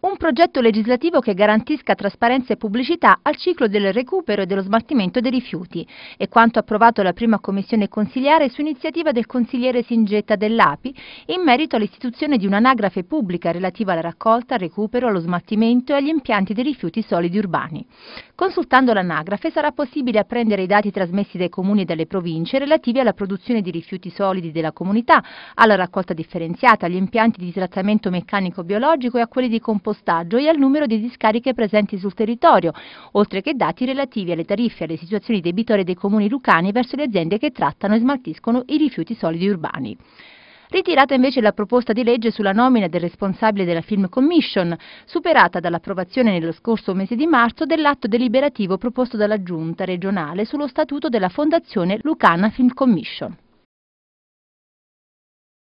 un progetto legislativo che garantisca trasparenza e pubblicità al ciclo del recupero e dello smaltimento dei rifiuti È quanto approvato la prima commissione consiliare su iniziativa del consigliere Singetta dell'API in merito all'istituzione di un'anagrafe pubblica relativa alla raccolta, al recupero, allo smaltimento e agli impianti dei rifiuti solidi urbani. Consultando l'anagrafe sarà possibile apprendere i dati trasmessi dai comuni e dalle province relativi alla produzione di rifiuti solidi della comunità, alla raccolta differenziata, agli impianti di trattamento meccanico-biologico e a quelli di composizione compostaggio e al numero di discariche presenti sul territorio, oltre che dati relativi alle tariffe e alle situazioni debitorie dei comuni lucani verso le aziende che trattano e smaltiscono i rifiuti solidi urbani. Ritirata invece la proposta di legge sulla nomina del responsabile della Film Commission, superata dall'approvazione nello scorso mese di marzo dell'atto deliberativo proposto dalla Giunta regionale sullo statuto della Fondazione Lucana Film Commission.